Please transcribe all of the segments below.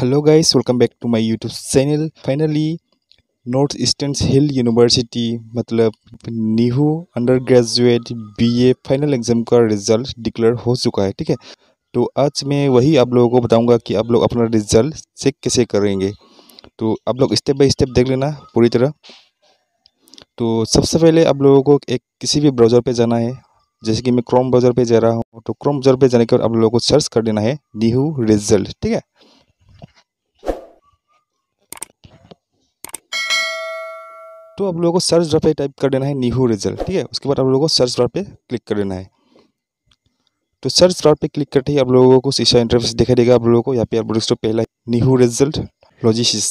hello guys welcome back to my YouTube channel finally North Eastern Hill University मतलब NEHU undergraduate B final exam का result declare हो चुका है ठीक है तो आज मैं वही आप लोगों को बताऊंगा कि आप लोग अपना रिज़ल्ट चेक कैसे करेंगे तो आप लोग स्टेप बाय स्टेप देख लेना पूरी तरह तो सबसे पहले आप लोगों को एक किसी भी ब्राउज़र पर जाना है जैसे कि मैं क्रोम ब्राउज़र पर जा रहा हूँ तो क्रोम ब्राउज़र पर जाने के बाद आप लोगों को सर्च कर देना है नीहू रिज़ल्ट ठीक है तो आप लोगों को सर्च बार पे टाइप कर देना है नीहू रिजल्ट ठीक है उसके बाद आप लोगों को सर्च बार पे क्लिक कर देना है तो सर्च बार पे क्लिक करते ही आप लोगों को शीशा इंटरफेस दिखाई देगा आप लोगों को यहाँ पे आप लोग पहला नीहू रिजल्ट लॉजिशिस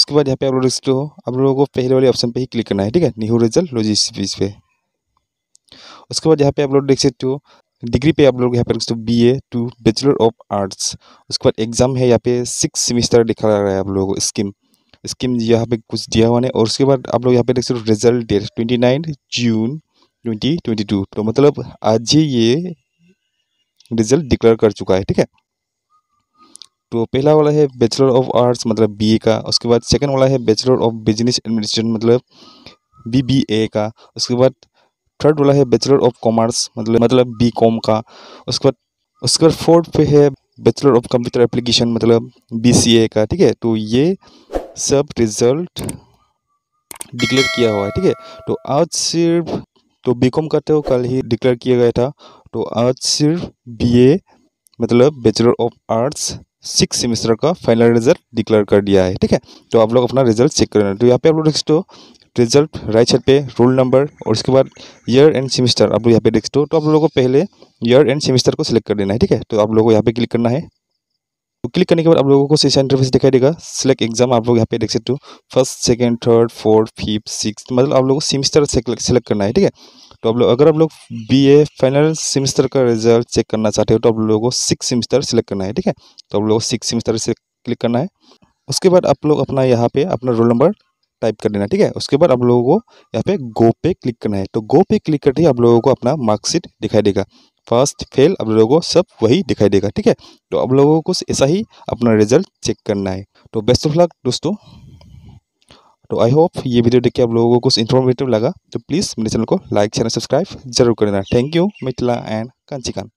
उसके बाद यहाँ पे आप लोग रजिस्टर आप लोगों को पहले वाले ऑप्शन पर ही क्लिक करना है ठीक है न्यू रिजल्ट लॉजिशिस पे उसके बाद यहाँ पे आप लोग देख सकते हो डिग्री पे आप लोग यहाँ पे register B A to bachelor of arts उसके बाद एग्जाम है यहाँ पे सिक्स सेमिस्टर दिखा रहा है आप लोगों को स्कीम स्कीम यहाँ पे कुछ दिया हुआ है और उसके बाद आप लोग यहाँ पे देख सकते हो result date twenty nine June twenty twenty two तो मतलब आज ही ये रिजल्ट डिक्लेयर कर चुका है ठीक है तो पहला वाला है बैचलर ऑफ आर्ट्स मतलब बीए का उसके बाद सेकंड वाला है बैचलर ऑफ बिजनेस एडमिनिस्ट्रेशन मतलब बीबीए का उसके बाद थर्ड वाला है बैचलर ऑफ कॉमर्स मतलब मतलब बी कॉम का उसके बाद उसके बाद फोर्थ पे है बैचलर ऑफ कंप्यूटर एप्लीकेशन मतलब बी सी ए का ठीक है तो ये सब रिजल्ट डिक्लेयर किया हुआ है ठीक है तो आज सिर्फ तो बीकॉम करते हो कल ही डिक्लेयर किया गया था तो आज सिर्फ बीए मतलब bachelor of arts six semester का फाइनल रिजल्ट डिक्लेयर कर दिया है ठीक है तो आप लोग अपना रिजल्ट चेक करना तो यहाँ पे आप लोग देख सकते रिजल्ट राइट साइड पे रोल नंबर और उसके बाद ईयर एंड सेमेस्टर आप लोग यहाँ पे देख सकते हो तो आप लोगों को पहले ईयर एंड सेमेस्टर को सिलेक्ट कर देना है ठीक है तो आप लोगों को यहाँ पे क्लिक करना है तो क्लिक करने के बाद आप लोगों को सेशन इंटरफेस दिखाई देगा सिलेक्ट एग्जाम आप लोग यहाँ पे देख सकते हो first second third fourth fifth six मतलब आप लोगों को सेमिस्टर सेलेक्ट करना है ठीक है तो आप लोग अगर आप लोग बी ए फाइनल सेमिस्टर का रिजल्ट चेक करना चाहते हो तो आप लोगों को सिक्स सेमिस्टर सेलेक्ट करना है ठीक है तो आप लोगों को सिक्स सेमिस्टर से क्लिक करना है उसके बाद आप लोग अपना यहाँ पे अपना रोल नंबर टाइप कर लेना ठीक है उसके बाद आप लोगों को यहाँ पे गो पे क्लिक करना है तो गो पे क्लिक करते ही आप लोगों को अपना मार्कशीट दिखाई देगा फर्स्ट फेल आप लोगों को सब वही दिखाई देगा ठीक है तो आप लोगों को ऐसा ही अपना रिजल्ट चेक करना है तो बेस्ट ऑफ लक दोस्तों तो आई होप ये वीडियो देख के आप लोगों को कुछ इन्फॉर्मेटिव लगा तो प्लीज़ मेरे चैनल को लाइक शेयर सब्सक्राइब जरूर कर देना थैंक यू मिथिला एंड कांचीकांत